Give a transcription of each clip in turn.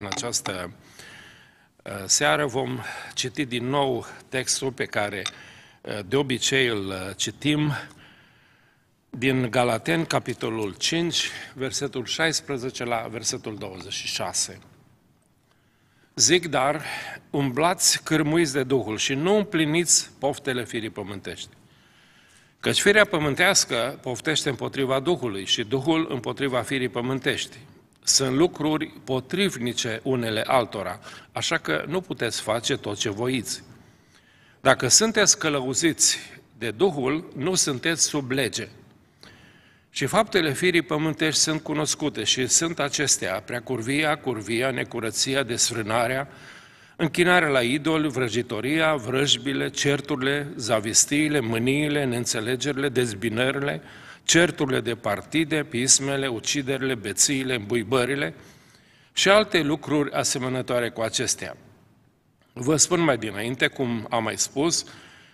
În această uh, seară vom citi din nou textul pe care uh, de obicei îl uh, citim din Galaten, capitolul 5, versetul 16 la versetul 26. Zic, dar, umblați cârmuiți de Duhul și nu împliniți poftele firii pământești. Căci firea pământească poftește împotriva Duhului și Duhul împotriva firii pământești sunt lucruri potrivnice unele altora, așa că nu puteți face tot ce voiți. Dacă sunteți călăuziți de Duhul, nu sunteți sub lege. Și faptele firii pământești sunt cunoscute și sunt acestea, prea curvia, curvia, necurăția, desfrânarea, închinarea la idol, vrăjitoria, vrăjbile, certurile, zavistiile, mâniile, neînțelegerile, dezbinările, certurile de partide, pismele, uciderile, bețiile, îmbuibările și alte lucruri asemănătoare cu acestea. Vă spun mai dinainte, cum am mai spus,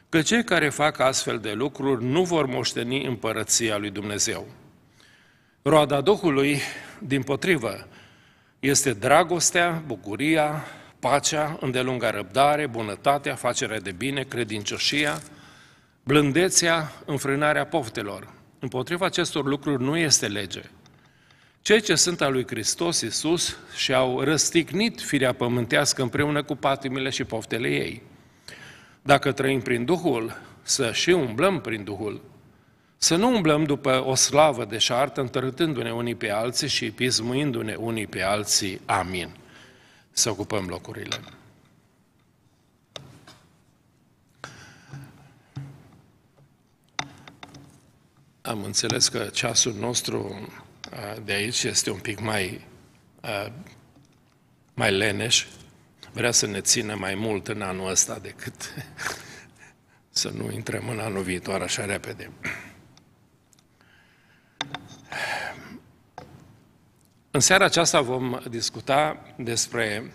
că cei care fac astfel de lucruri nu vor moșteni împărăția lui Dumnezeu. Roada Duhului, din potrivă, este dragostea, bucuria, pacea, îndelunga răbdare, bunătatea, facerea de bine, credincioșia, blândețea, înfrânarea poftelor, Împotriva acestor lucruri nu este lege. Cei ce sunt al lui Hristos Iisus și au răstignit firea pământească împreună cu patimile și poftele ei. Dacă trăim prin Duhul, să și umblăm prin Duhul. Să nu umblăm după o slavă de șartă, întărâtându-ne unii pe alții și pismuindu-ne unii pe alții. Amin. Să ocupăm locurile. Am înțeles că ceasul nostru de aici este un pic mai, mai leneș, vrea să ne țină mai mult în anul ăsta decât să nu intrăm în anul viitor așa repede. În seara aceasta vom discuta despre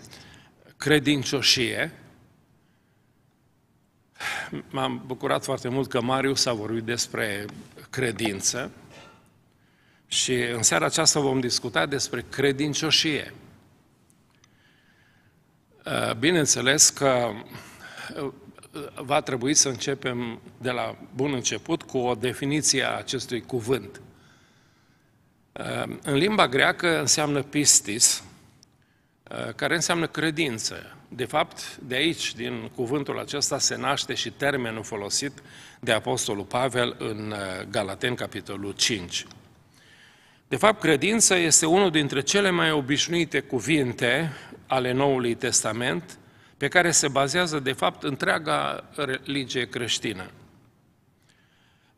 credincioșie. M-am bucurat foarte mult că Marius a vorbit despre credință și în seara aceasta vom discuta despre credincioșie. Uh, bineînțeles că uh, va trebui să începem de la bun început cu o definiție a acestui cuvânt. Uh, în limba greacă înseamnă pistis, Uh, care înseamnă credință. De fapt, de aici, din cuvântul acesta, se naște și termenul folosit de Apostolul Pavel în uh, Galaten, capitolul 5. De fapt, credința este unul dintre cele mai obișnuite cuvinte ale Noului Testament, pe care se bazează, de fapt, întreaga religie creștină.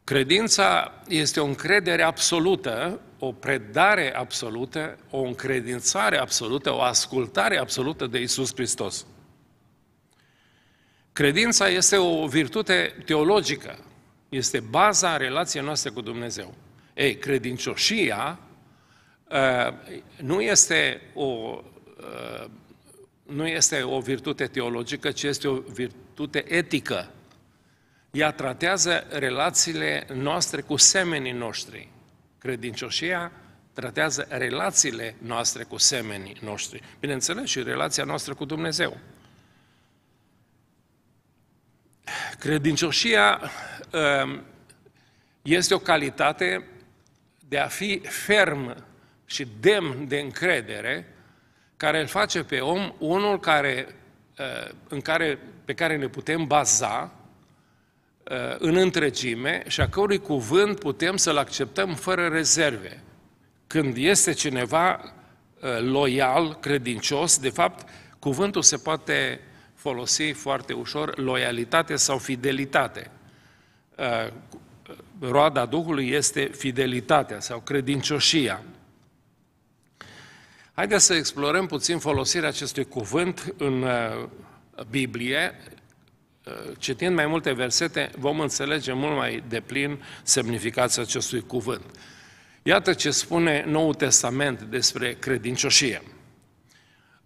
Credința este o încredere absolută o predare absolută, o încredințare absolută, o ascultare absolută de Isus Hristos. Credința este o virtute teologică, este baza relației noastre cu Dumnezeu. Ei, credincioșia uh, nu este o uh, nu este o virtute teologică, ci este o virtute etică. Ea tratează relațiile noastre cu semenii noștri credincioșia tratează relațiile noastre cu semenii noștri. Bineînțeles, și relația noastră cu Dumnezeu. Credincioșia um, este o calitate de a fi ferm și demn de încredere, care îl face pe om unul care, uh, în care, pe care ne putem baza Uh, în întregime și a cărui cuvânt putem să-l acceptăm fără rezerve. Când este cineva uh, loial, credincios, de fapt, cuvântul se poate folosi foarte ușor loialitate sau fidelitate. Uh, roada Duhului este fidelitatea sau credincioșia. Haideți să explorăm puțin folosirea acestui cuvânt în Biblie Uh, citind mai multe versete, vom înțelege mult mai deplin semnificația acestui cuvânt. Iată ce spune Noul Testament despre credincioșie.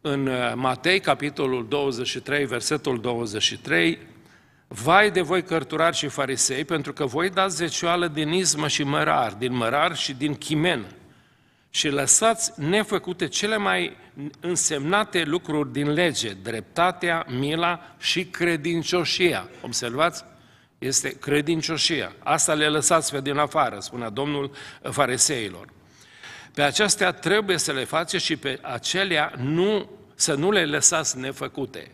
În uh, Matei, capitolul 23, versetul 23, Vai de voi cărturari și farisei, pentru că voi dați zecioală din izmă și mărar, din mărar și din chimen, și lăsați nefăcute cele mai însemnate lucruri din lege, dreptatea, mila și credincioșia. Observați? Este credincioșia. Asta le lăsați pe din afară, spunea Domnul fariseilor. Pe acestea trebuie să le faceți și pe acelea nu, să nu le lăsați nefăcute.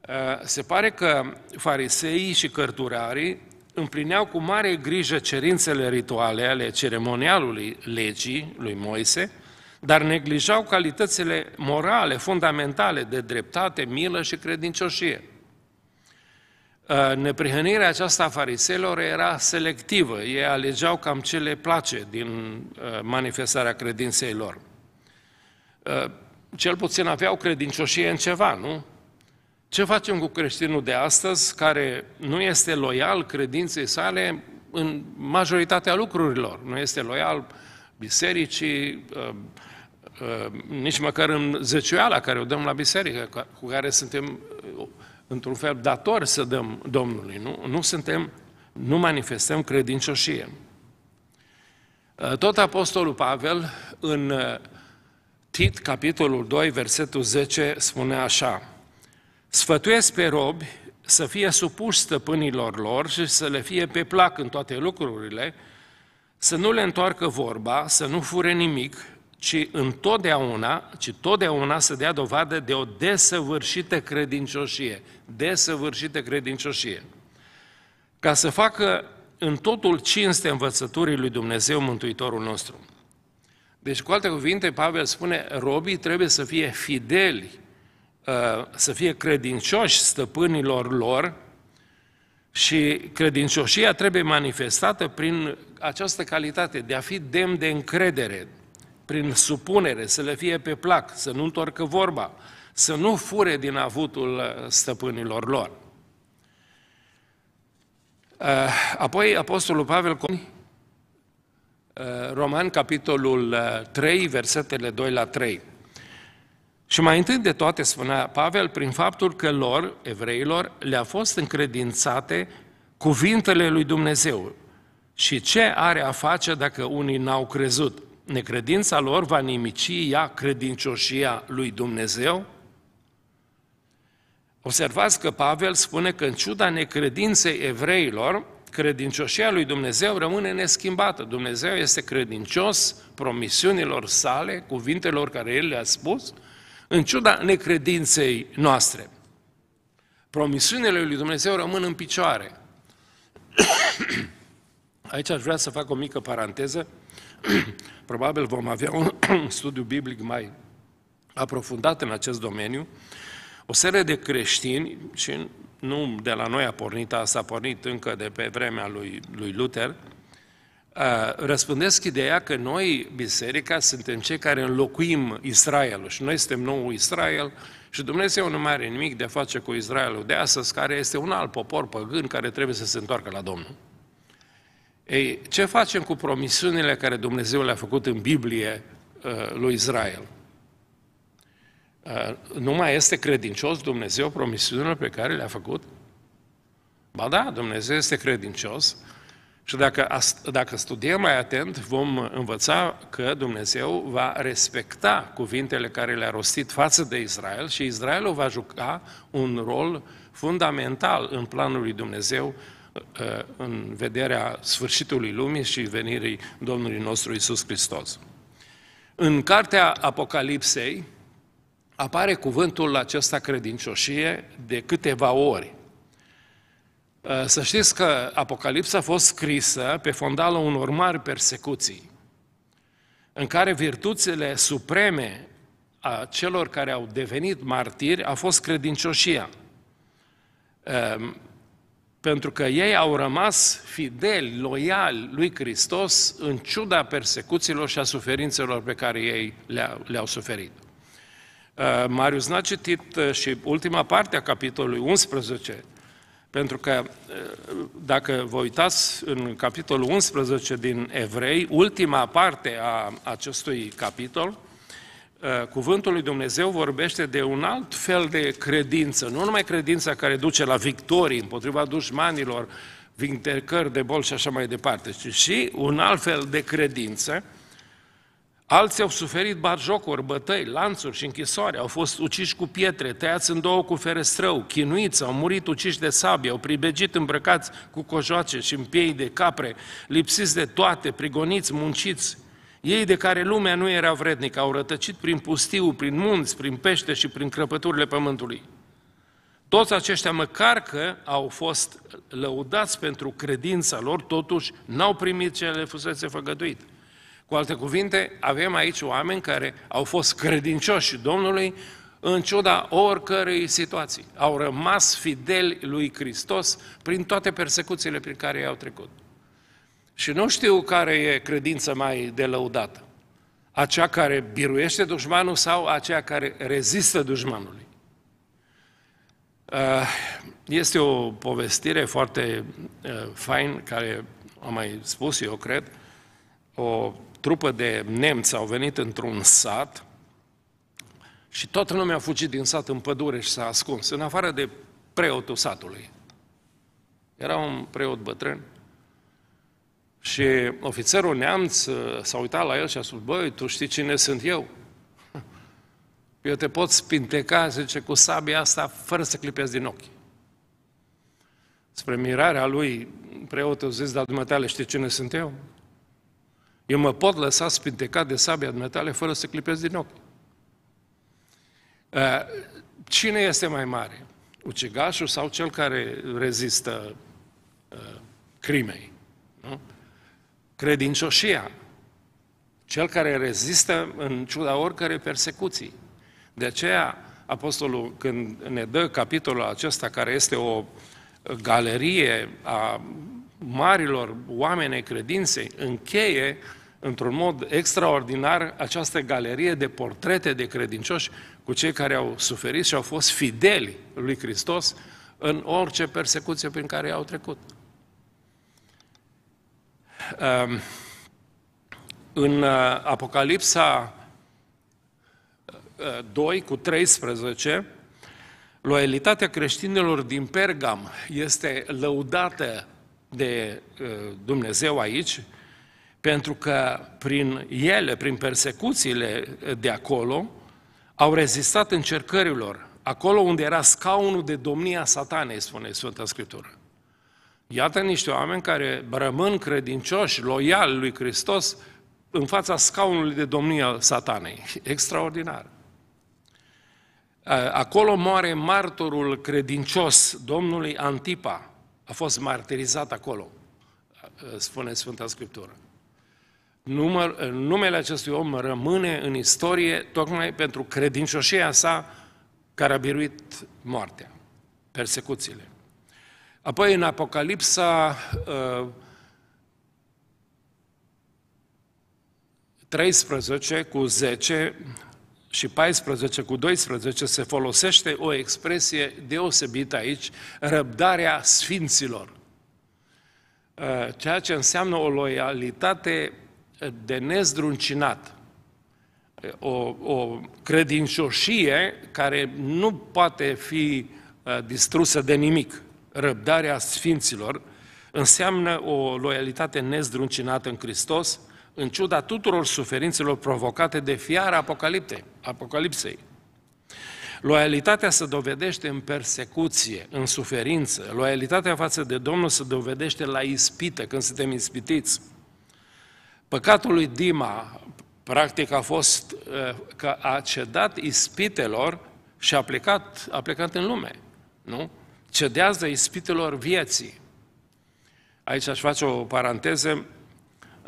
Eh, se pare că fariseii și cărturarii împlineau cu mare grijă cerințele rituale ale ceremonialului legii lui Moise, dar neglijau calitățile morale fundamentale de dreptate, milă și credincioșie. Ă, neprihănirea aceasta a fariseilor era selectivă, ei alegeau cam ce le place din ă, manifestarea credinței lor. Ă, cel puțin aveau credincioșie în ceva, nu? Ce facem cu creștinul de astăzi care nu este loial credinței sale în majoritatea lucrurilor? Nu este loial bisericii, uh, uh, nici măcar în zecioala care o dăm la biserică, cu care suntem uh, într-un fel datori să dăm Domnului, nu? Nu suntem, nu manifestăm credincioșie. Tot Apostolul Pavel, în Tit, capitolul 2, versetul 10, spune așa, Sfătuiesc pe robi să fie supuși stăpânilor lor și să le fie pe plac în toate lucrurile, să nu le întoarcă vorba, să nu fure nimic, ci întotdeauna, ci totdeauna să dea dovadă de o desăvârșită credincioșie, desăvârșită credincioșie. Ca să facă în totul cinste învățăturii lui Dumnezeu Mântuitorul nostru. Deci, cu alte cuvinte, Pavel spune, robii trebuie să fie fideli Uh, să fie credincioși stăpânilor lor și credincioșia trebuie manifestată prin această calitate de a fi demn de încredere, prin supunere, să le fie pe plac, să nu întorcă vorba, să nu fure din avutul uh, stăpânilor lor. Uh, apoi Apostolul Pavel Roman, capitolul 3, versetele 2 la 3. Și mai întâi de toate, spunea Pavel, prin faptul că lor, evreilor, le-a fost încredințate cuvintele lui Dumnezeu. Și ce are a face dacă unii n-au crezut? Necredința lor va nimici ea credincioșia lui Dumnezeu? Observați că Pavel spune că în ciuda necredinței evreilor, credincioșia lui Dumnezeu rămâne neschimbată. Dumnezeu este credincios promisiunilor sale, cuvintelor care El le-a spus – în ciuda necredinței noastre. Promisiunile lui Dumnezeu rămân în picioare. Aici aș vrea să fac o mică paranteză. Probabil vom avea un studiu biblic mai aprofundat în acest domeniu. O serie de creștini, și nu de la noi a pornit asta, a pornit încă de pe vremea lui, lui Luther, răspândesc ideea că noi, biserica, suntem cei care înlocuim Israelul și noi suntem nou Israel și Dumnezeu nu mai are nimic de a face cu Israelul de astăzi, care este un alt popor păgân care trebuie să se întoarcă la Domnul. Ei, ce facem cu promisiunile care Dumnezeu le-a făcut în Biblie lui Israel? Nu mai este credincios Dumnezeu promisiunile pe care le-a făcut? Ba da, Dumnezeu este credincios, și dacă, dacă studiem mai atent, vom învăța că Dumnezeu va respecta cuvintele care le-a rostit față de Israel și Israelul va juca un rol fundamental în planul lui Dumnezeu uh, uh, în vederea sfârșitului lumii și venirii Domnului nostru Isus Hristos. În cartea Apocalipsei apare cuvântul acesta credincioșie de câteva ori. Ă, să știți că Apocalipsa a fost scrisă pe fondalul unor mari persecuții, în care virtuțile supreme a celor care au devenit martiri a fost credincioșia. Ă, pentru că ei au rămas fideli, loiali lui Hristos în ciuda persecuțiilor și a suferințelor pe care ei le-au, le suferit. Ă, Marius n-a citit și ultima parte a capitolului 11, pentru că, dacă vă uitați în capitolul 11 din Evrei, ultima parte a acestui capitol, Cuvântul lui Dumnezeu vorbește de un alt fel de credință, nu numai credința care duce la victorii împotriva dușmanilor, vindecări de boli și așa mai departe, ci și un alt fel de credință Alții au suferit barjocuri, bătăi, lanțuri și închisoare, au fost uciși cu pietre, tăiați în două cu ferestrău, chinuiți, au murit uciși de sabie, au pribegit îmbrăcați cu cojoace și în piei de capre, lipsiți de toate, prigoniți, munciți. Ei de care lumea nu era vrednică au rătăcit prin pustiu, prin munți, prin pește și prin crăpăturile pământului. Toți aceștia, măcar că au fost lăudați pentru credința lor, totuși n-au primit ce le fusese făgăduit. Cu alte cuvinte, avem aici oameni care au fost credincioși Domnului în ciuda oricărei situații. Au rămas fideli lui Hristos prin toate persecuțiile prin care i-au trecut. Și nu știu care e credința mai de lăudată. Aceea care biruiește dușmanul sau aceea care rezistă dușmanului. Eh, este o povestire foarte eh, fain, care am mai spus eu, cred, o trupă de nemți au venit într-un sat și toată lumea a fugit din sat în pădure și s-a ascuns, în afară de preotul satului. Era un preot bătrân și ofițerul neamț uh, s-a uitat la el și a spus, băi, tu știi cine sunt eu? Eu te pot spinteca, zice, cu sabia asta, fără să clipezi din ochi. Spre mirarea lui, preotul zis, dar dumneavoastră știi cine sunt eu? Eu mă pot lăsa spintecat de sabia metale fără să clipesc din ochi. Eh, cine este mai mare? Ucigașul sau cel care rezistă eh, crimei? Nu? Credincioșia. Cel care rezistă în ciuda oricărei persecuții. De aceea, Apostolul, când ne dă capitolul acesta, care este o galerie a marilor oameni credinței, încheie într-un mod extraordinar această galerie de portrete de credincioși cu cei care au suferit și au fost fideli lui Hristos în orice persecuție prin care au trecut. Ehm, în uh, Apocalipsa 2 uh, cu 13, loialitatea creștinilor din Pergam este lăudată de uh, Dumnezeu aici, pentru că prin ele, prin persecuțiile de acolo, au rezistat încercărilor, acolo unde era scaunul de domnia satanei, spune Sfânta Scriptură. Iată niște oameni care rămân credincioși, loiali lui Hristos, în fața scaunului de domnia satanei. Extraordinar. Acolo moare martorul credincios Domnului Antipa. A fost martirizat acolo, spune Sfânta Scriptură număr, numele acestui om rămâne în istorie tocmai pentru credincioșia sa care a biruit moartea, persecuțiile. Apoi în Apocalipsa 13 uh, cu 10 și 14 cu 12 se folosește o expresie deosebită aici, răbdarea sfinților. Uh, ceea ce înseamnă o loialitate de nezdruncinat, o, o credincioșie care nu poate fi uh, distrusă de nimic. Răbdarea sfinților înseamnă o loialitate nezdruncinată în Hristos, în ciuda tuturor suferințelor provocate de fiara Apocalipsei. Loialitatea se dovedește în persecuție, în suferință. Loialitatea față de Domnul se dovedește la ispită, când suntem ispitiți. Păcatul lui Dima, practic, a fost eh, că a cedat ispitelor și a plecat, a plecat în lume, nu? Cedează ispitelor vieții. Aici aș face o paranteză.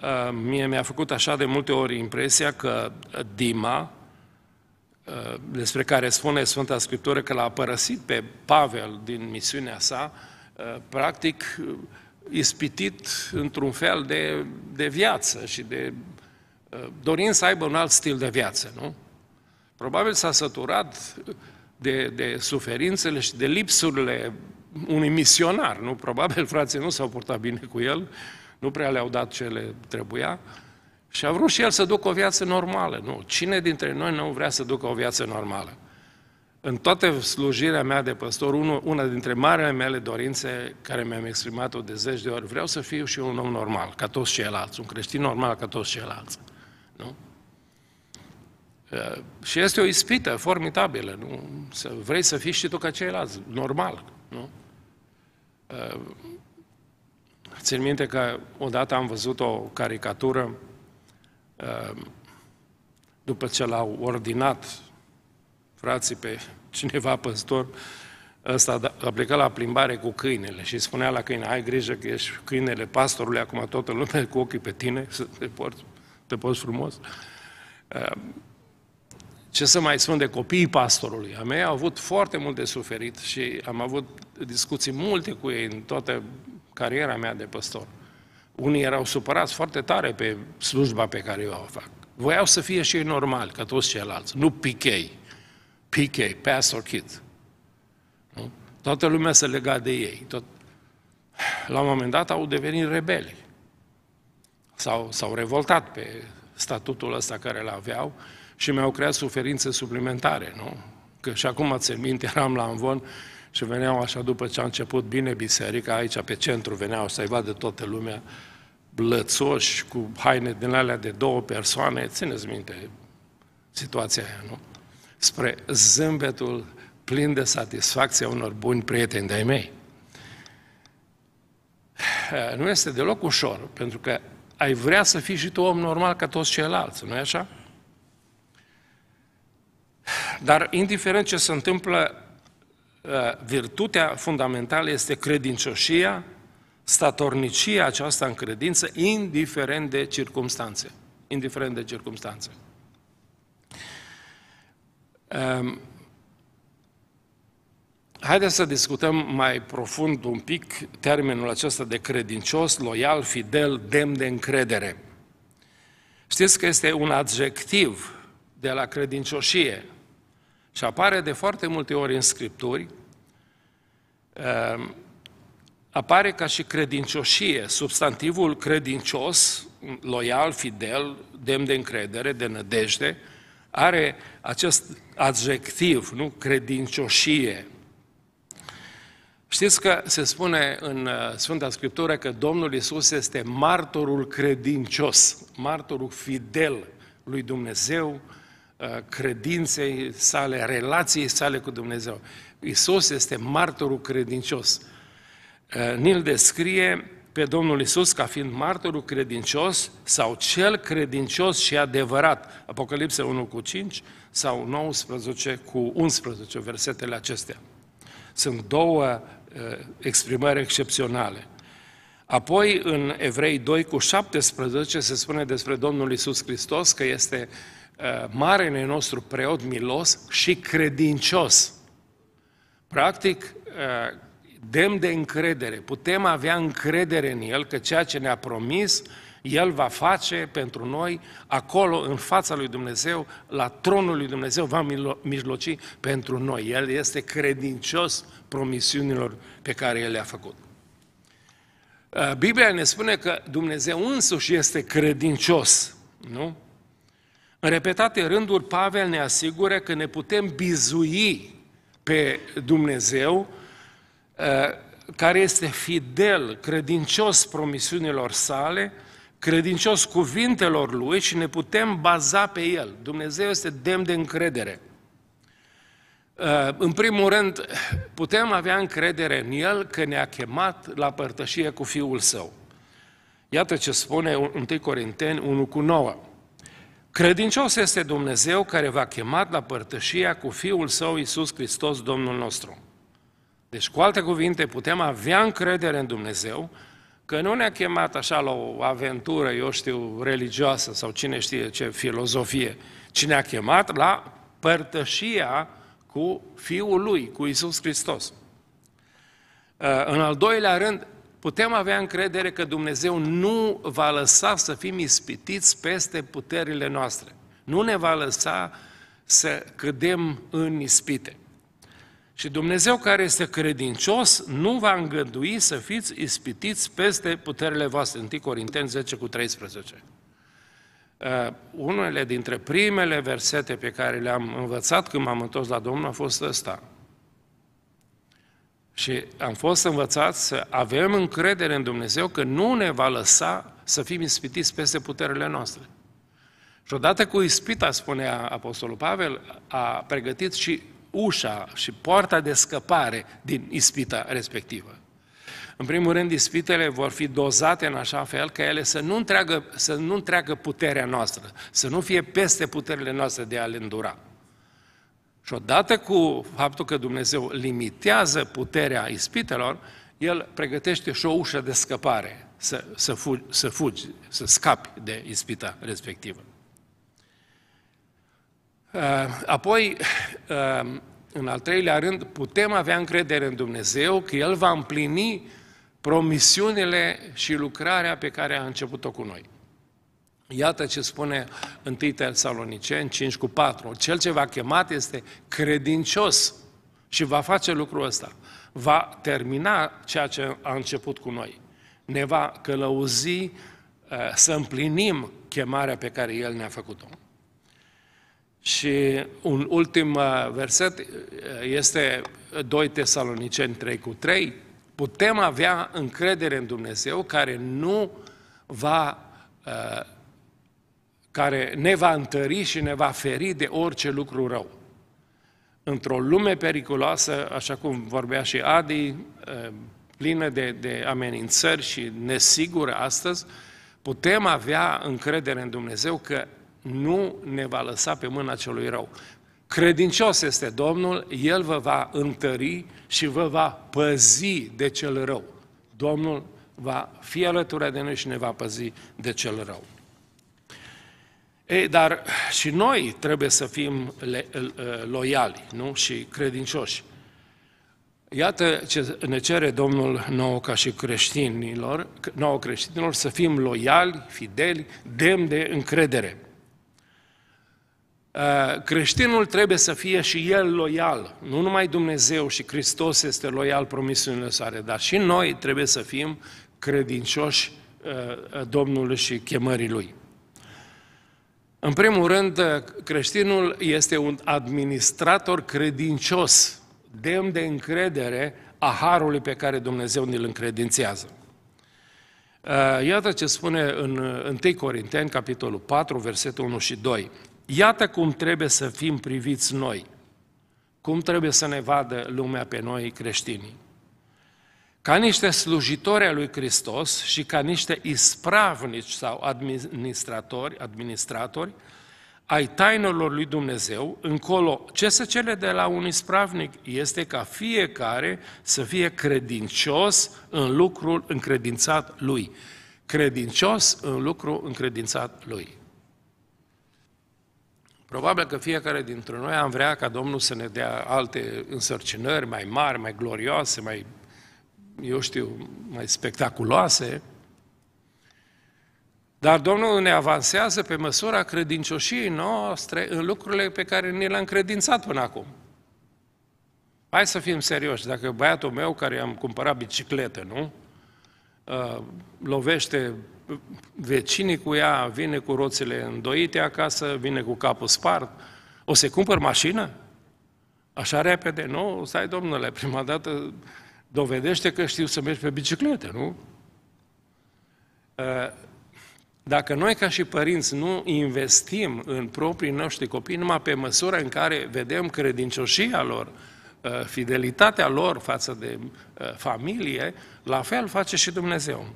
Eh, mie mi-a făcut așa de multe ori impresia că Dima, eh, despre care spune Sfânta Scriptură că l-a părăsit pe Pavel din misiunea sa, practic ispitit într-un fel de, de viață și de ă, dorind să aibă un alt stil de viață, nu? Probabil s-a săturat de, de suferințele și de lipsurile unui misionar, nu? Probabil frații nu s-au purtat bine cu el, nu prea le-au dat ce le trebuia și a vrut și el să ducă o viață normală, nu? Cine dintre noi nu vrea să ducă o viață normală? În toată slujirea mea de păstor, una dintre marele mele dorințe, care mi-am exprimat-o de zeci de ori, vreau să fiu și un om normal, ca toți ceilalți, un creștin normal ca toți ceilalți. Nu? Uh, și este o ispită formidabilă, nu? Să vrei să fii și tu ca ceilalți, normal, nu? Uh, țin minte că odată am văzut o caricatură uh, după ce l-au ordinat frații, pe cineva păstor, ăsta da, a plecat la plimbare cu câinele și spunea la câine, ai grijă că ești câinele pastorului, acum toată lumea cu ochii pe tine, să te porți, te porți frumos. Ehm, ce să mai spun de copiii pastorului? A mei au avut foarte mult de suferit și am avut discuții multe cu ei în toată cariera mea de păstor. Unii erau supărați foarte tare pe slujba pe care eu o fac. Voiau să fie și ei normali, ca toți ceilalți, nu pichei. PK, Pastor kid. Nu? Toată lumea se lega de ei. Tot... La un moment dat au devenit rebeli. S-au, s-au revoltat pe statutul ăsta care îl aveau și mi-au creat suferințe suplimentare, nu? Că și acum ați minte, eram la Anvon și veneau așa după ce a început bine biserica, aici pe centru veneau să-i vadă toată lumea, blățoși, cu haine din alea de două persoane, țineți minte situația aia, nu? spre zâmbetul plin de satisfacție a unor buni prieteni de-ai mei. Nu este deloc ușor, pentru că ai vrea să fii și tu om normal ca toți ceilalți, nu-i așa? Dar indiferent ce se întâmplă, uh, virtutea fundamentală este credincioșia, statornicia aceasta în credință, indiferent de circumstanțe. Indiferent de circumstanțe. Ehm, haideți să discutăm mai profund un pic termenul acesta de credincios, loial, fidel, demn de încredere. Știți că este un adjectiv de la credincioșie și apare de foarte multe ori în Scripturi, ehm, apare ca și credincioșie, substantivul credincios, loial, fidel, demn de încredere, de nădejde, are acest adjectiv, nu? Credincioșie. Știți că se spune în uh, Sfânta Scriptură că Domnul Isus este martorul credincios, martorul fidel lui Dumnezeu, uh, credinței sale, relației sale cu Dumnezeu. Isus este martorul credincios. Uh, nil descrie pe Domnul Isus ca fiind martorul credincios sau cel credincios și adevărat. Apocalipse 1 cu 5, sau 19 cu 11, versetele acestea. Sunt două eh, exprimări excepționale. Apoi, în Evrei 2 cu 17, se spune despre Domnul Isus Hristos că este eh, marele nostru preot milos și credincios. Practic, eh, demn de încredere. Putem avea încredere în El că ceea ce ne-a promis el va face pentru noi acolo, în fața lui Dumnezeu, la tronul lui Dumnezeu, va mijloci pentru noi. El este credincios promisiunilor pe care El le-a făcut. Uh, Biblia ne spune că Dumnezeu însuși este credincios, nu? În repetate rânduri, Pavel ne asigură că ne putem bizui pe Dumnezeu, uh, care este fidel, credincios promisiunilor sale, credincios cuvintelor Lui și ne putem baza pe El. Dumnezeu este demn de încredere. Uh, în primul rând, putem avea încredere în El că ne-a chemat la părtășie cu Fiul Său. Iată ce spune 1 Corinteni 1 cu 9. Credincios este Dumnezeu care v-a chemat la părtășia cu Fiul Său, Iisus Hristos, Domnul nostru. Deci, cu alte cuvinte, putem avea încredere în Dumnezeu, Că nu ne-a chemat așa la o aventură, eu știu, religioasă sau cine știe ce filozofie, ci ne-a chemat la părtășia cu Fiul Lui, cu Isus Hristos. Ă, în al doilea rând, putem avea încredere că Dumnezeu nu va lăsa să fim ispitiți peste puterile noastre. Nu ne va lăsa să cădem în ispite. Și Dumnezeu care este credincios nu va îngădui să fiți ispitiți peste puterile voastre. 1 Corinteni 10 cu 13. Uh, unele dintre primele versete pe care le-am învățat când m-am întors la Domnul a fost ăsta. Și am fost învățați să avem încredere în Dumnezeu că nu ne va lăsa să fim ispitiți peste puterile noastre. Și odată cu ispita, spunea Apostolul Pavel, a pregătit și ușa și poarta de scăpare din ispita respectivă. În primul rând, ispitele vor fi dozate în așa fel că ele să nu întreagă, să nu întreagă puterea noastră, să nu fie peste puterile noastre de a le îndura. Și odată cu faptul că Dumnezeu limitează puterea ispitelor, El pregătește și o ușă de scăpare, să, să, fugi, să fugi, să scapi de ispita respectivă. Uh, apoi, uh, în al treilea rând, putem avea încredere în Dumnezeu că El va împlini promisiunile și lucrarea pe care a început-o cu noi. Iată ce spune în Titel salonicen 5 cu 4. Cel ce va chemat este credincios și va face lucrul ăsta. Va termina ceea ce a început cu noi. Ne va călăuzi uh, să împlinim chemarea pe care El ne-a făcut-o. Și un ultim uh, verset uh, este 2 Tesaloniceni 3 cu 3. Putem avea încredere în Dumnezeu care nu va uh, care ne va întări și ne va feri de orice lucru rău. Într-o lume periculoasă, așa cum vorbea și Adi, plină de, de amenințări și nesigură astăzi, putem avea încredere în Dumnezeu că nu ne va lăsa pe mâna celui rău. Credincios este Domnul, El vă va întări și vă va păzi de cel rău. Domnul va fi alături de noi și ne va păzi de cel rău. Ei, dar și noi trebuie să fim le, ă, loiali nu? și credincioși. Iată ce ne cere Domnul nouă ca și creștinilor, nouă creștinilor să fim loiali, fideli, demni de încredere. Eh, creștinul trebuie să fie și el loial. Nu numai Dumnezeu și Hristos este loial promisiunile sale, dar și noi trebuie să fim credincioși eh, eh, Domnului și chemării Lui. În primul rând, creștinul este un administrator credincios, demn de încredere a harului pe care Dumnezeu ne-l încredințează. Iată ce spune în 1 Corinteni, capitolul 4, versetul 1 și 2. Iată cum trebuie să fim priviți noi, cum trebuie să ne vadă lumea pe noi creștinii. Ca niște slujitori al lui Hristos și ca niște ispravnici sau administratori, administratori ai tainelor lui Dumnezeu, încolo ce se cele de la un ispravnic este ca fiecare să fie credincios în lucrul încredințat lui. Credincios în lucrul încredințat lui. Probabil că fiecare dintre noi am vrea ca Domnul să ne dea alte însărcinări mai mari, mai glorioase, mai, eu știu, mai spectaculoase. Dar Domnul ne avansează pe măsura credincioșiei noastre în lucrurile pe care ni le am credințat până acum. Hai să fim serioși, dacă băiatul meu care i-am cumpărat bicicletă, nu? Uh, lovește vecinii cu ea, vine cu roțile îndoite acasă, vine cu capul spart, o să cumpăr mașină? Așa repede? Nu, stai domnule, prima dată dovedește că știu să mergi pe bicicletă, nu? Eh, dacă noi ca și părinți nu investim în proprii noștri copii numai pe măsură în care vedem credincioșia lor, eh, fidelitatea lor față de eh, familie, la fel face și Dumnezeu.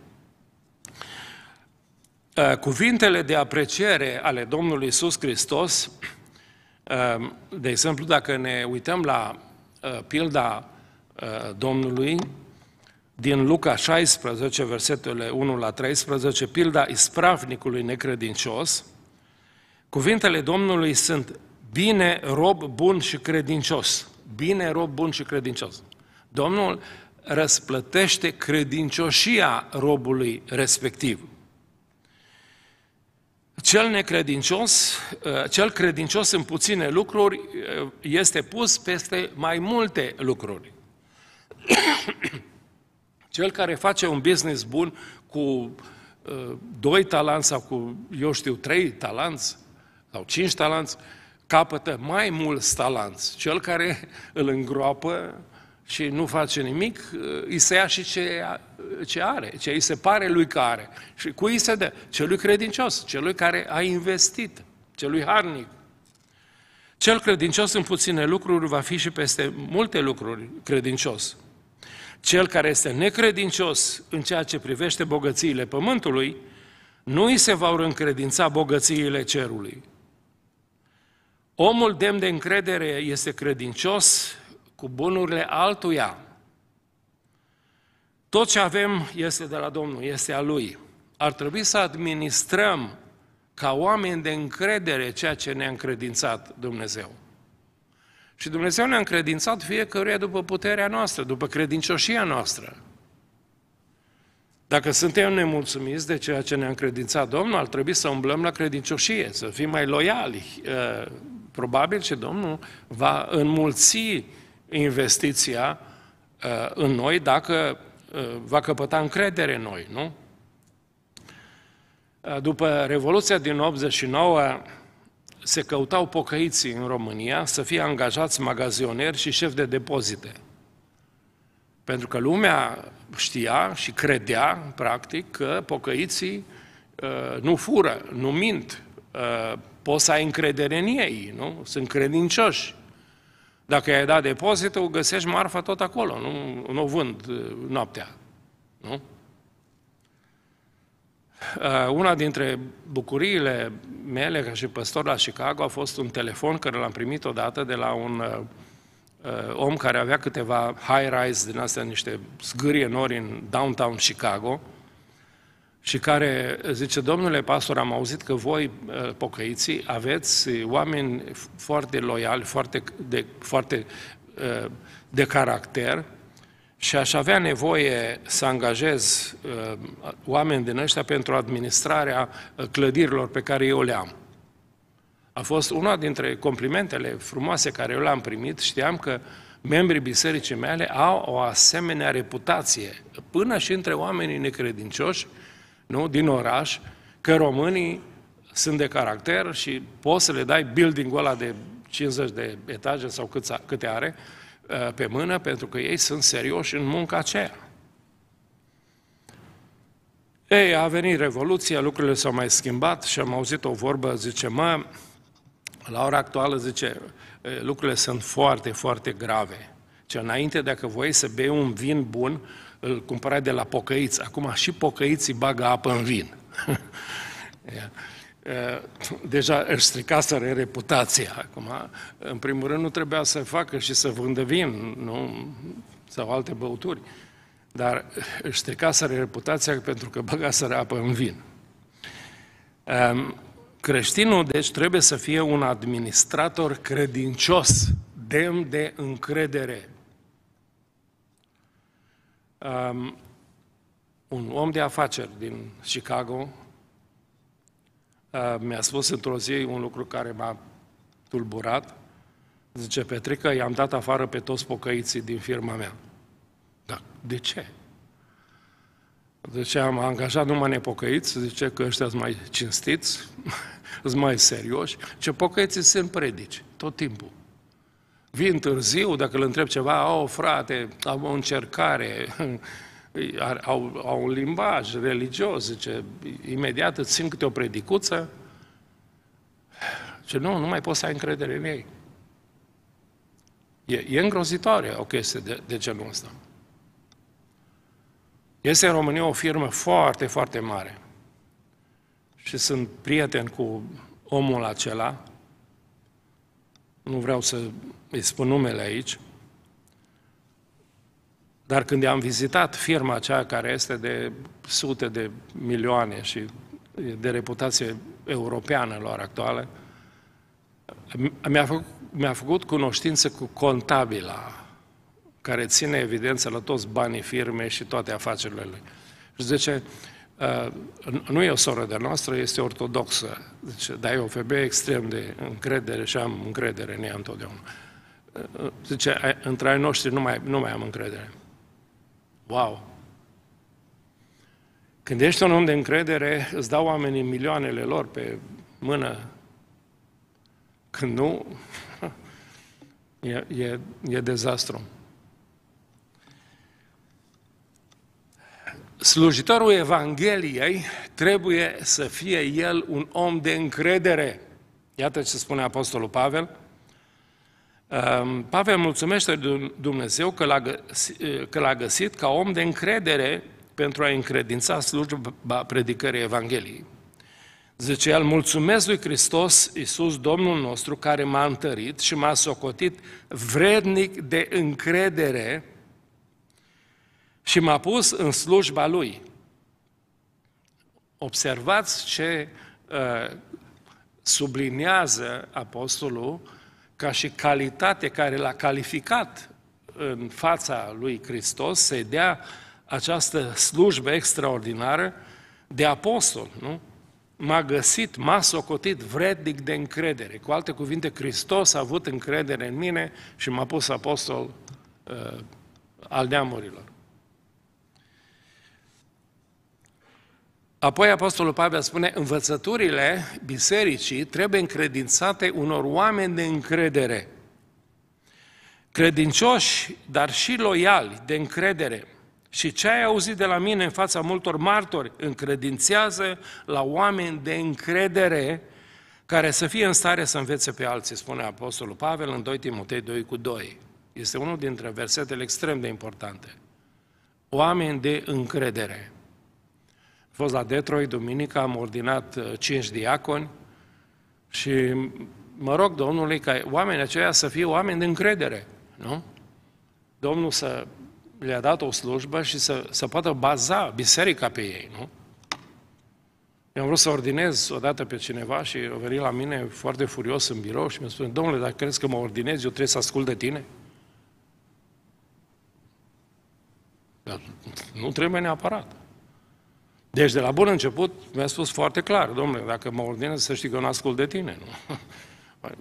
Uh, cuvintele de apreciere ale Domnului Isus Hristos, uh, de exemplu, dacă ne uităm la uh, pilda Domnului din Luca 16, versetele 1 la 13, pilda ispravnicului necredincios, cuvintele Domnului sunt bine rob bun și credincios. Bine rob bun și credincios. Domnul răsplătește credincioșia robului respectiv. Cel necredincios, ă, cel credincios în puține lucruri ă, este pus peste mai multe lucruri. Cel care face un business bun cu ă, doi talanți sau cu, eu știu, trei talanți sau cinci talanți, capătă mai mulți talanți. Cel care îl îngroapă și nu face nimic, îi se ia și ce ce are, ce îi se pare lui că are. Și cui îi se dă? Celui credincios, celui care a investit, celui harnic. Cel credincios în puține lucruri va fi și peste multe lucruri credincios. Cel care este necredincios în ceea ce privește bogățiile pământului, nu îi se vor încredința bogățiile cerului. Omul demn de încredere este credincios cu bunurile altuia, tot ce avem este de la Domnul, este a Lui. Ar trebui să administrăm ca oameni de încredere ceea ce ne-a încredințat Dumnezeu. Și Dumnezeu ne-a încredințat fiecăruia după puterea noastră, după credincioșia noastră. Dacă suntem nemulțumiți de ceea ce ne-a încredințat Domnul, ar trebui să umblăm la credincioșie, să fim mai loiali. Uh, probabil că Domnul va înmulți investiția uh, în noi dacă Uh, va căpăta încredere în noi, nu? Uh, după Revoluția din 89, se căutau pocăiții în România să fie angajați magazioneri și șefi de depozite. Pentru că lumea știa și credea, practic, că pocăiții uh, nu fură, nu mint, poți să ai încredere în ei, nu? Sunt credincioși. Dacă ai dat o găsești marfa tot acolo, nu, nu o vând uh, noaptea. Nu? Uh, una dintre bucuriile mele ca și păstor la Chicago a fost un telefon care l-am primit odată de la un uh, uh om care avea câteva high-rise din astea, niște zgârie nori în downtown Chicago, uh, și care zice, domnule pastor, am auzit că voi, uh, pocăiții, aveți oameni foarte loiali, foarte de, foarte uh, de caracter și aș avea nevoie să angajez uh, oameni din ăștia pentru administrarea clădirilor pe care eu le am. A fost una dintre complimentele frumoase care eu le-am primit, știam că membrii bisericii mele au o asemenea reputație, până și între oamenii necredincioși, nu? din oraș, că românii sunt de caracter și poți să le dai building-ul ăla de 50 de etaje sau câte are uh, pe mână, pentru că ei sunt serioși în munca aceea. Ei, a venit Revoluția, lucrurile s-au mai schimbat și am auzit o vorbă, zice, mă, la ora actuală, zice, lucrurile sunt foarte, foarte grave. Ce înainte, dacă voi să bei un vin bun, îl cumpărai de la pocăiți. Acum și pocăiții bagă apă în vin. Eh, deja își stricaseră reputația acum. În primul rând nu trebuia să facă și să vândă vin, nu? Sau alte băuturi. Dar își stricaseră reputația pentru că băgaseră apă în vin. Creștinul, deci, trebuie să fie un administrator credincios, demn de încredere um, un om de afaceri din Chicago uh, mi-a spus într-o zi un lucru care m-a tulburat. Zice, Petrică, i-am dat afară pe toți pocăiții din firma mea. Da, de ce? Zice, am angajat numai nepocăiți, zice că ăștia sunt mai cinstiți, sunt mai serioși. Ce pocăiții sunt predici, tot timpul vin târziu, dacă îl întreb ceva, au oh, frate, am o încercare, au, au un limbaj religios, zice, imediat îți simt câte o predicuță, ce nu, nu mai poți să ai încredere în ei. E, e îngrozitoare o chestie de, de genul ăsta. Este în România o firmă foarte, foarte mare. Și sunt prieten cu omul acela. Nu vreau să îi spun numele aici, dar când am vizitat firma aceea care este de sute de milioane și de reputație europeană lor actuală, mi-a făcut, mi făcut cunoștință cu contabila, care ține evidență la toți banii firme și toate afacerile lui. Și zice, nu e o soră de noastră, este ortodoxă, zice, dar e o femeie extrem de încredere și am încredere în ea întotdeauna zice, între ai noștri nu mai, nu mai am încredere. Wow! Când ești un om de încredere, îți dau oamenii milioanele lor pe mână. Când nu, e, e, e dezastru. Slujitorul Evangheliei trebuie să fie el un om de încredere. Iată ce spune Apostolul Pavel Ehm, Pavel mulțumește Dumnezeu că l-a, găsit, că l-a găsit ca om de încredere pentru a încredința slujba predicării Evangheliei. Zice el, mulțumesc lui Hristos, Iisus Domnul nostru, care m-a întărit și m-a socotit vrednic de încredere și m-a pus în slujba Lui. Observați ce uh, sublinează apostolul ca și calitate care l-a calificat în fața lui Hristos, să-i dea această slujbă extraordinară de apostol, nu? M-a găsit, m-a socotit vrednic de încredere. Cu alte cuvinte, Hristos a avut încredere în mine și m-a pus apostol uh, al neamurilor. Apoi Apostolul Pavel spune, învățăturile bisericii trebuie încredințate unor oameni de încredere, credincioși, dar și loiali, de încredere. Și ce ai auzit de la mine în fața multor martori, încredințează la oameni de încredere care să fie în stare să învețe pe alții, spune Apostolul Pavel în 2 Timotei 2 cu 2. Este unul dintre versetele extrem de importante. Oameni de încredere fost la Detroit, duminica, am ordinat uh, cinci diaconi și mă rog Domnului ca oamenii aceia să fie oameni de încredere, nu? Domnul să le-a dat o slujbă și să, să poată baza biserica pe ei, nu? Eu am vrut să ordinez odată pe cineva și a venit la mine foarte furios în birou și mi-a spus, domnule, dacă crezi că mă ordinez, eu trebuie să ascult de tine? Dar nu trebuie neapărat. Deci de la bun început mi-a spus foarte clar, domnule, dacă mă ordinez să știi că nu ascult de tine. Nu?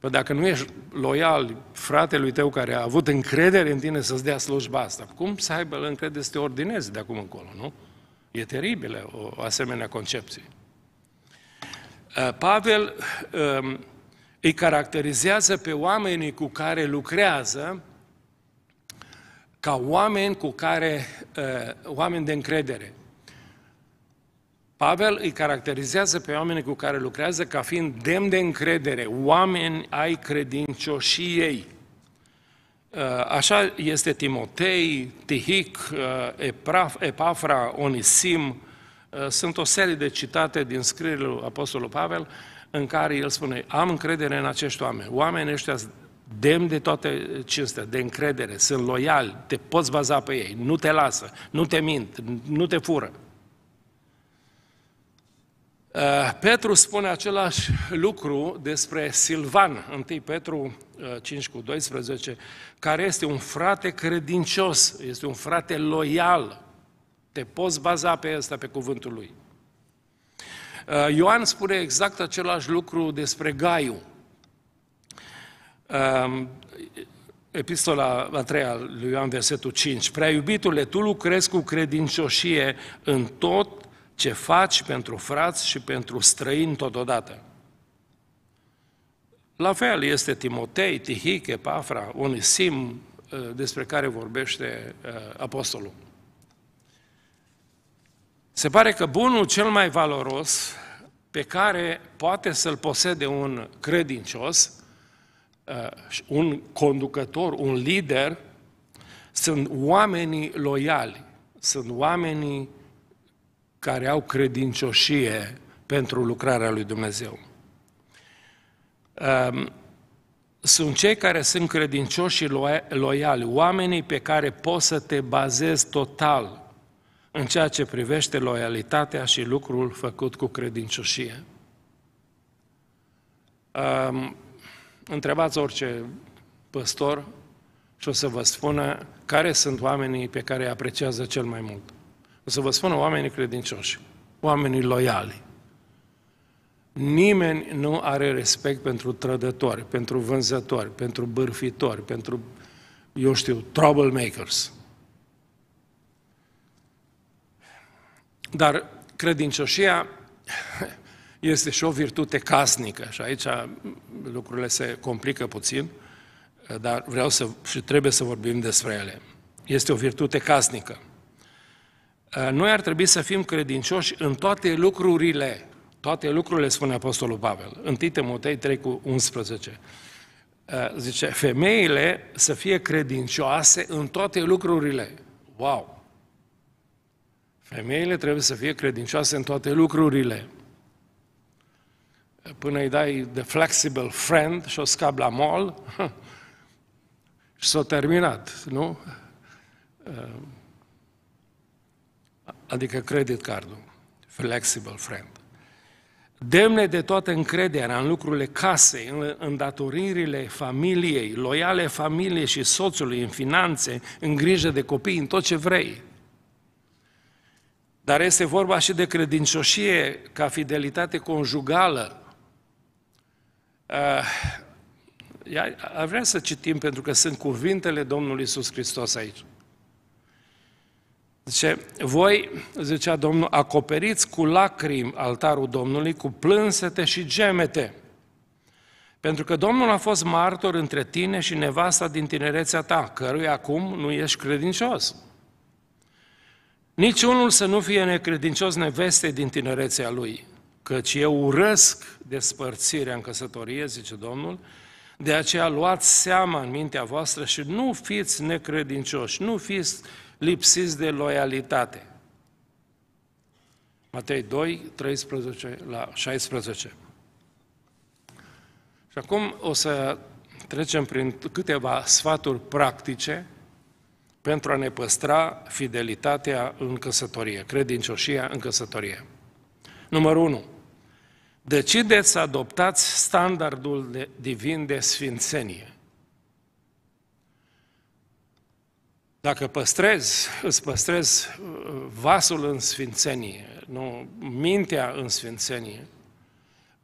Păi dacă nu ești loial fratelui tău care a avut încredere în tine să-ți dea slujba asta, cum să aibă încredere să te ordinezi de acum încolo, nu? E teribilă o asemenea concepție. Uh, Pavel um, îi caracterizează pe oamenii cu care lucrează ca oameni cu care, uh, oameni de încredere. Pavel îi caracterizează pe oamenii cu care lucrează ca fiind demn de încredere, oameni ai credincioșiei. Uh, așa este Timotei, Tihic, uh, Epafra, Onisim, uh, sunt o serie de citate din scrierile Apostolului Pavel în care el spune, am încredere în acești oameni, oamenii ăștia demn de toate cinste, de încredere, sunt loiali, te poți baza pe ei, nu te lasă, nu te mint, nu te fură. Eh, Petru spune același lucru despre Silvan, 1 Petru 5 eh, cu 12, care este un frate credincios, este un frate loial. Te poți baza pe asta, pe cuvântul lui. Eh, Ioan spune exact același lucru despre Gaiu. Epistola a treia lui Ioan, versetul 5. Prea iubitule, tu lucrezi cu credincioșie în tot ce faci pentru frați și pentru străini totodată. La fel este Timotei, Tihic, Pafra, Onisim, uh, despre care vorbește uh, Apostolul. Se pare că bunul cel mai valoros pe care poate să-l posede un credincios, uh, un conducător, un lider, sunt oamenii loiali, sunt oamenii care au credincioșie pentru lucrarea lui Dumnezeu. Sunt cei care sunt credincioși și loiali, oamenii pe care poți să te bazezi total în ceea ce privește loialitatea și lucrul făcut cu credincioșie. Întrebați orice păstor și o să vă spună care sunt oamenii pe care îi apreciază cel mai mult. O să vă spună oamenii credincioși, oamenii loiali. Nimeni nu are respect pentru trădători, pentru vânzători, pentru bârfitori, pentru, eu știu, troublemakers. Dar credincioșia este și o virtute casnică și aici lucrurile se complică puțin, dar vreau să și trebuie să vorbim despre ele. Este o virtute casnică. Eh, noi ar trebui să fim credincioși în toate lucrurile, toate lucrurile, spune Apostolul Pavel, în Timotei 3 cu 11. Eh, zice, femeile să fie credincioase în toate lucrurile. Wow! Femeile trebuie să fie credincioase în toate lucrurile. Eh, până îi dai de flexible friend și o scap la mall, și s-a terminat, nu? adică credit cardul, flexible friend. Demne de toată încrederea în lucrurile casei, în, în datoririle familiei, loiale familiei și soțului, în finanțe, în grijă de copii, în tot ce vrei. Dar este vorba și de credincioșie ca fidelitate conjugală. Uh, ah, Aș vrea să citim pentru că sunt cuvintele Domnului Iisus Hristos aici. Zice, voi, zicea Domnul, acoperiți cu lacrimi altarul Domnului, cu plânsete și gemete. Pentru că Domnul a fost martor între tine și nevasta din tinerețea ta, căruia acum nu ești credincios. Nici unul să nu fie necredincios neveste din tinerețea lui, căci eu urăsc despărțirea în căsătorie, zice Domnul, de aceea luați seama în mintea voastră și nu fiți necredincioși, nu fiți lipsiți de loialitate. Matei 2, 13 la 16. Și acum o să trecem prin câteva sfaturi practice pentru a ne păstra fidelitatea în căsătorie, credincioșia în căsătorie. Numărul 1. Decideți să adoptați standardul de, divin de sfințenie. Dacă păstrezi, îți păstrezi uh, vasul în sfințenie, nu, mintea în sfințenie,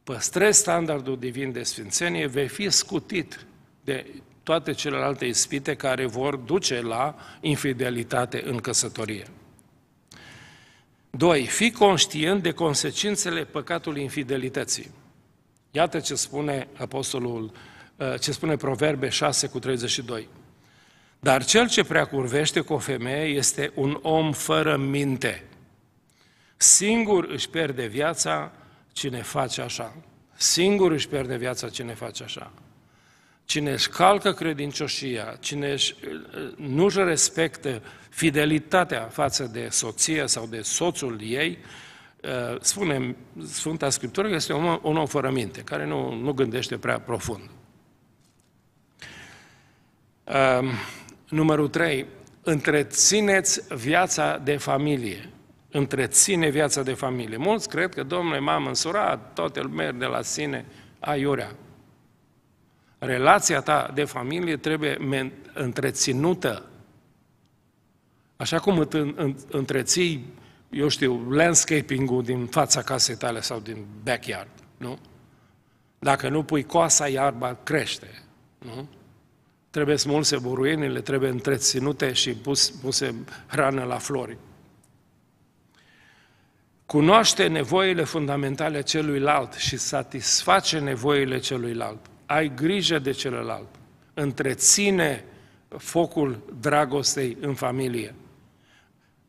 păstrezi standardul divin de sfințenie, vei fi scutit de toate celelalte ispite care vor duce la infidelitate în căsătorie. 2. Fii conștient de consecințele păcatului infidelității. Iată ce spune apostolul, uh, ce spune Proverbe 6 cu 32. Dar cel ce prea curvește cu o femeie este un om fără minte. Singur își pierde viața cine face așa. Singur își pierde viața cine face așa. Cine își calcă credincioșia, cine își, nu își respectă fidelitatea față de soție sau de soțul ei, ă, spune Sfânta Scriptură că este un, un om fără minte, care nu, nu gândește prea profund. Numărul 3. Întrețineți viața de familie. Întreține viața de familie. Mulți cred că, domnule, m-am însurat, toate merg de la sine, aiurea. Relația ta de familie trebuie întreținută. Așa cum întreții, eu știu, landscaping-ul din fața casei tale sau din backyard, nu? Dacă nu pui coasa, iarba crește, nu? Trebuie smulse buruienile, trebuie întreținute și pus, puse hrană la flori. Cunoaște nevoile fundamentale celuilalt și satisface nevoile celuilalt. Ai grijă de celălalt. Întreține focul dragostei în familie.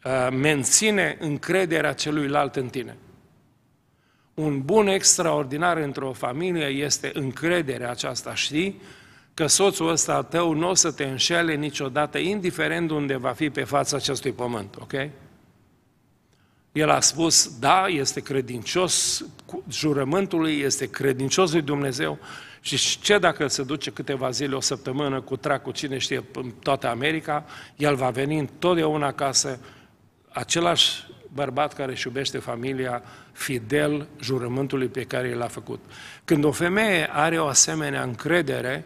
Uh, menține încrederea celuilalt în tine. Un bun extraordinar într-o familie este încrederea aceasta, știi? că soțul ăsta al tău nu o să te înșele niciodată, indiferent unde va fi pe fața acestui pământ, ok? El a spus, da, este credincios jurământului, este credincios lui Dumnezeu și ce dacă se duce câteva zile, o săptămână cu tracul, cine știe, în toată America, el va veni întotdeauna acasă, același bărbat care își iubește familia, fidel jurământului pe care l-a făcut. Când o femeie are o asemenea încredere,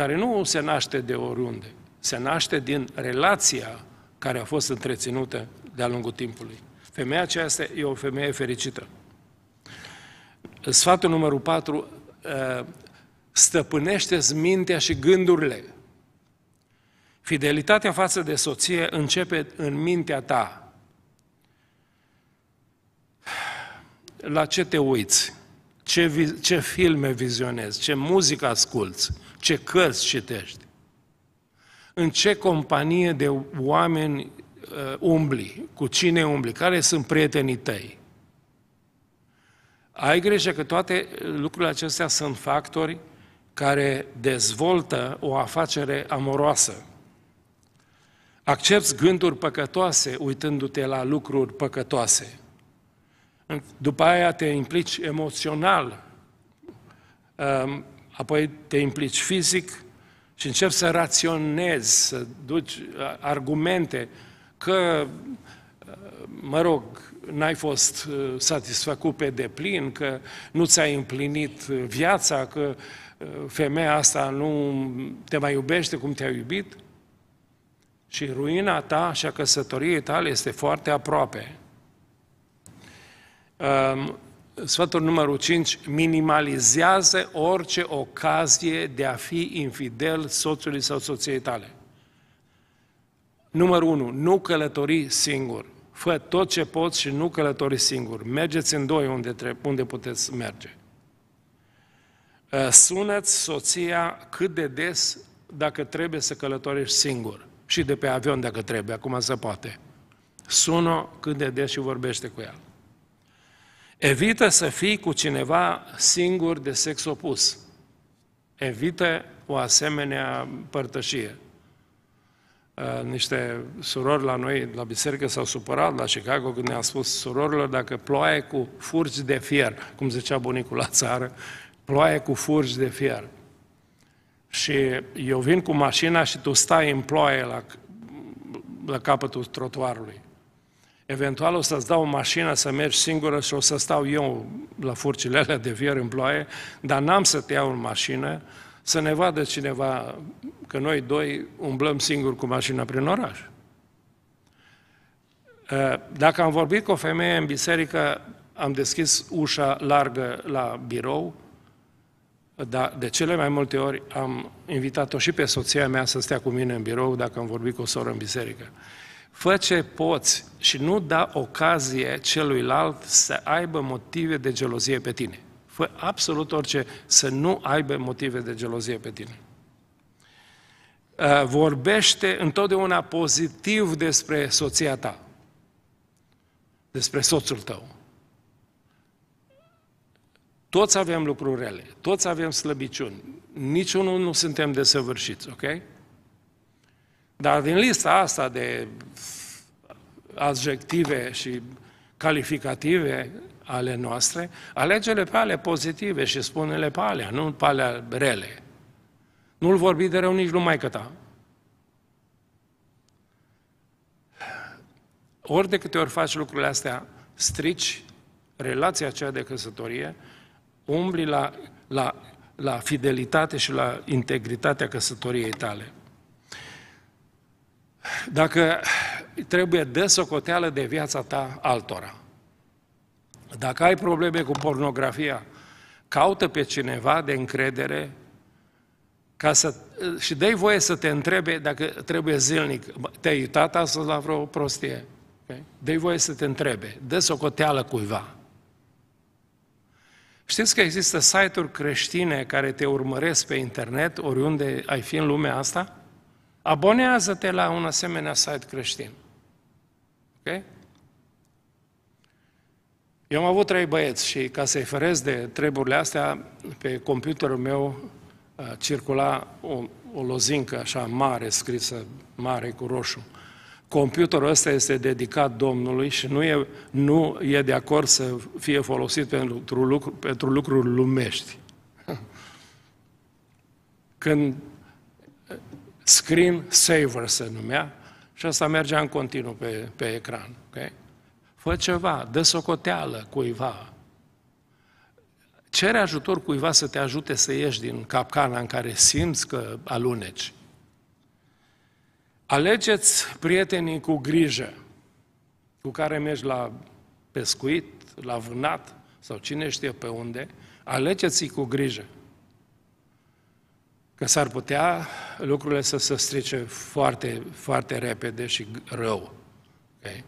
care nu se naște de oriunde, se naște din relația care a fost întreținută de-a lungul timpului. Femeia aceasta e o femeie fericită. Sfatul numărul 4, ă, stăpânește mintea și gândurile. Fidelitatea față de soție începe în mintea ta. La ce te uiți? Ce, ce filme vizionezi? Ce muzică asculți? ce cărți citești, în ce companie de oameni uh, umbli, cu cine umbli, care sunt prietenii tăi. Ai grijă că toate lucrurile acestea sunt factori care dezvoltă o afacere amoroasă. Accepți gânduri păcătoase uitându-te la lucruri păcătoase. După aia te implici emoțional um, apoi te implici fizic și începi să raționezi, să duci uh, argumente că, uh, mă rog, n-ai fost uh, satisfăcut pe deplin, că nu ți-ai împlinit viața, că femeia asta nu te mai iubește cum te-a iubit și ruina ta și a căsătoriei tale este foarte aproape. Um, Sfatul numărul 5 minimalizează orice ocazie de a fi infidel soțului sau soției tale. Numărul 1. Nu călători singur. Fă tot ce poți și nu călători singur. Mergeți în doi unde, trebuie, unde puteți merge. Uh, Sunați soția cât de des dacă trebuie să călătorești singur și de pe avion dacă trebuie, acum se poate. Sună cât de des și vorbește cu ea. Evită să fii cu cineva singur de sex opus. Evită o asemenea părtășie. Uh, niște surori la noi, la biserică, s-au supărat la Chicago când ne-a spus surorilor dacă ploaie cu furci de fier, cum zicea bunicul la țară, ploaie cu furci de fier. Și eu vin cu mașina și tu stai în ploaie la, la capătul trotuarului. Eventual o să-ți dau o mașină să mergi singură și o să stau eu la furcile alea de vier în ploaie, dar n-am să te iau în mașină, să ne vadă cineva că noi doi umblăm singuri cu mașina prin oraș. Ă, dacă am vorbit cu o femeie în biserică, am deschis ușa largă la birou, dar de cele mai multe ori am invitat-o și pe soția mea să stea cu mine în birou dacă am vorbit cu o soră în biserică. Fă ce poți și nu da ocazie celuilalt să aibă motive de gelozie pe tine. Fă absolut orice să nu aibă motive de gelozie pe tine. Uh, vorbește întotdeauna pozitiv despre soția ta, despre soțul tău. Toți avem lucruri rele, toți avem slăbiciuni, niciunul nu suntem desăvârșiți, ok? Dar din lista asta de adjective și calificative ale noastre, alegele pe ale pozitive și spune-le pe alea, nu pe alea rele. Nu-l vorbi de rău nici numai ta. Ori de câte ori faci lucrurile astea, strici relația aceea de căsătorie, umbli la, la, la fidelitate și la integritatea căsătoriei tale. Dacă trebuie de socoteală de viața ta altora. Dacă ai probleme cu pornografia, caută pe cineva de încredere ca să, și dai voie să te întrebe dacă trebuie zilnic, te-ai uitat astăzi la vreo prostie? Okay? dă voie să te întrebe, dă socoteală cuiva. Știți că există site-uri creștine care te urmăresc pe internet, oriunde ai fi în lumea asta? Abonează-te la un asemenea site creștin. Ok? Eu am avut trei băieți și ca să-i ferez de treburile astea, pe computerul meu uh, circula o, o lozincă așa mare, scrisă mare cu roșu. Computerul ăsta este dedicat Domnului și nu e, nu e de acord să fie folosit pentru, lucru, pentru lucruri lumești. Când Screen Saver se numea și asta mergea în continuu pe, pe ecran. Okay? Fă ceva, dă socoteală cuiva. Cere ajutor cuiva să te ajute să ieși din capcana în care simți că aluneci. Alegeți prietenii cu grijă, cu care mergi la pescuit, la vânat sau cine știe pe unde, alegeți-i cu grijă că s-ar putea lucrurile să se strice foarte, foarte repede și rău. Okay?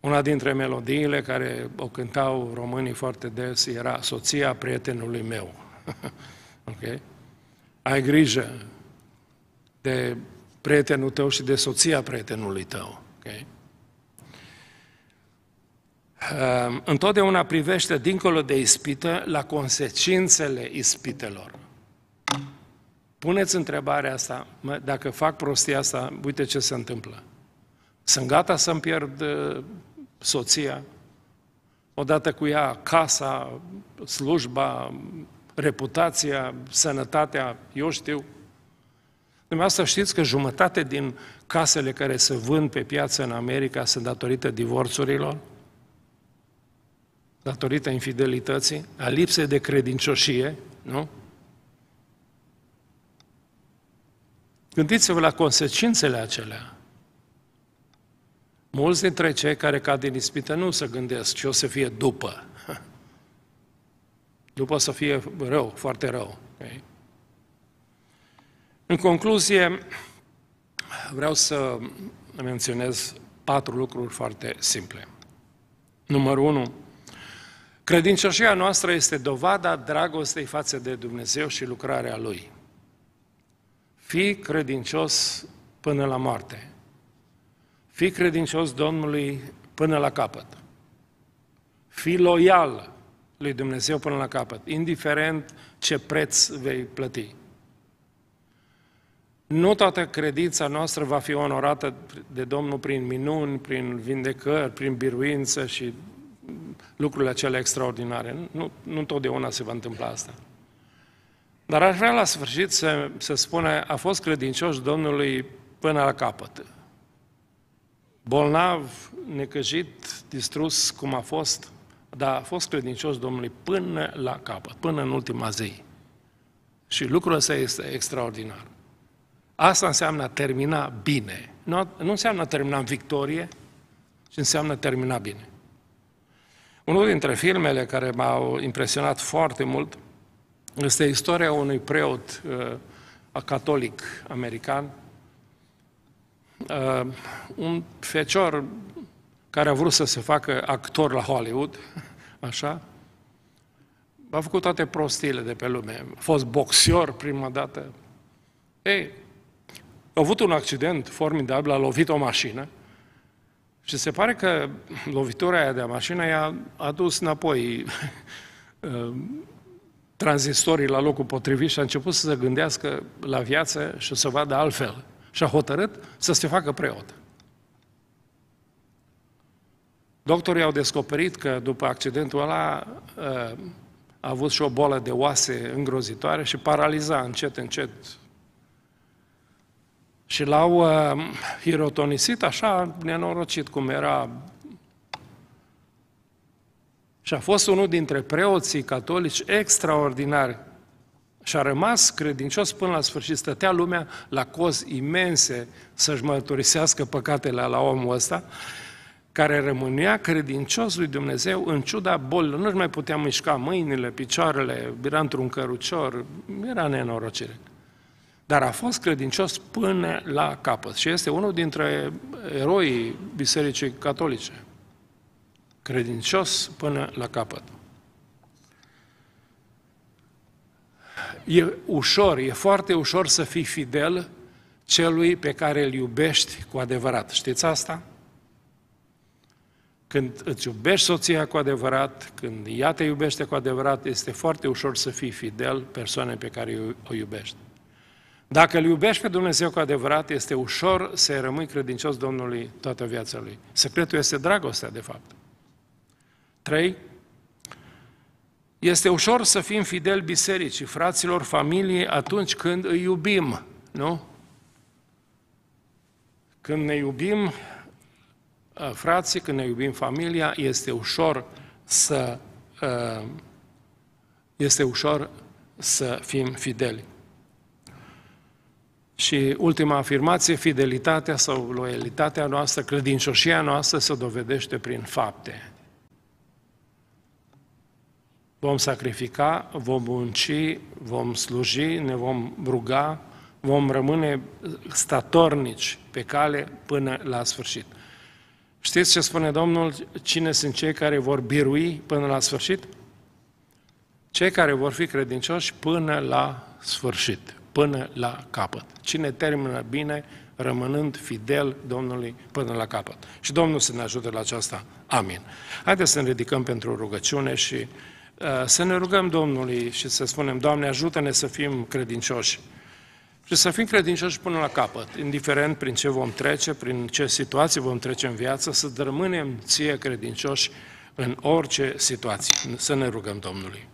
Una dintre melodiile care o cântau românii foarte des era Soția prietenului meu. okay? Ai grijă de prietenul tău și de soția prietenului tău. Okay? Ehm, întotdeauna privește dincolo de ispită la consecințele ispitelor. Puneți întrebarea asta, mă, dacă fac prostia asta, uite ce se întâmplă. Sunt gata să-mi pierd uh, soția, odată cu ea casa, slujba, reputația, sănătatea, eu știu. Dumneavoastră știți că jumătate din casele care se vând pe piață în America sunt datorită divorțurilor? Datorită infidelității, a lipsei de credincioșie, nu? Gândiți-vă la consecințele acelea. Mulți dintre cei care cad din ispită nu se gândesc ce o să fie după. După o să fie rău, foarte rău. Okay? În concluzie, vreau să menționez patru lucruri foarte simple. Numărul unu, Credincioșia noastră este dovada dragostei față de Dumnezeu și lucrarea Lui. Fii credincios până la moarte. Fii credincios Domnului până la capăt. Fii loial lui Dumnezeu până la capăt, indiferent ce preț vei plăti. Nu toată credința noastră va fi onorată de Domnul prin minuni, prin vindecări, prin biruință și lucrurile acelea extraordinare. Nu, nu întotdeauna se va întâmpla asta. Dar aș vrea la sfârșit să, să spune, a fost credincioși Domnului până la capăt. Bolnav, necăjit, distrus, cum a fost, dar a fost credincios Domnului până la capăt, până în ultima zi. Și lucrul ăsta este extraordinar. Asta înseamnă a termina bine. Nu, nu înseamnă a termina în victorie, ci înseamnă a termina bine. Unul dintre filmele care m-au impresionat foarte mult este istoria unui preot uh, catolic american, uh, un fecior care a vrut să se facă actor la Hollywood, așa, a făcut toate prostiile de pe lume. A fost boxior prima dată. Ei, a avut un accident formidabil, a lovit o mașină și se pare că lovitura aia de mașină i-a adus înapoi uh, tranzistorii la locul potrivit și a început să se gândească la viață și să vadă altfel. Și a hotărât să se facă preot. Doctorii au descoperit că după accidentul ăla uh, a avut și o boală de oase îngrozitoare și paraliza încet, încet. Și l-au uh, hirotonisit așa, nenorocit cum era și a fost unul dintre preoții catolici extraordinari și a rămas credincios până la sfârșit. Stătea lumea la cozi imense să-și mărturisească păcatele la omul ăsta, care rămânea credincios lui Dumnezeu în ciuda bolilor. Nu-și mai putea mișca mâinile, picioarele, era într-un cărucior, era nenorocire. Dar a fost credincios până la capăt și este unul dintre eroii Bisericii Catolice credincios până la capăt. E ușor, e foarte ușor să fii fidel celui pe care îl iubești cu adevărat. Știți asta? Când îți iubești soția cu adevărat, când ea te iubește cu adevărat, este foarte ușor să fii fidel persoanei pe care o iubești. Dacă îl iubești pe Dumnezeu cu adevărat, este ușor să rămâi credincios Domnului toată viața lui. Secretul este dragostea, de fapt. 3. Este ușor să fim fideli bisericii, fraților, familiei, atunci când îi iubim, nu? Când ne iubim uh, frații, când ne iubim familia, este ușor să uh, este ușor să fim fideli. Și ultima afirmație, fidelitatea sau loialitatea noastră, credincioșia noastră se dovedește prin fapte. Vom sacrifica, vom munci, vom sluji, ne vom ruga, vom rămâne statornici pe cale până la sfârșit. Știți ce spune Domnul? Cine sunt cei care vor birui până la sfârșit? Cei care vor fi credincioși până la sfârșit, până la capăt. Cine termină bine, rămânând fidel Domnului până la capăt. Și Domnul să ne ajute la aceasta. Amin. Haideți să ne ridicăm pentru rugăciune și Uh, să ne rugăm Domnului și să spunem, Doamne, ajută-ne să fim credincioși. Și să fim credincioși până la capăt, indiferent prin ce vom trece, prin ce situații vom trece în viață, să rămânem ție credincioși în orice situație. Să ne rugăm Domnului.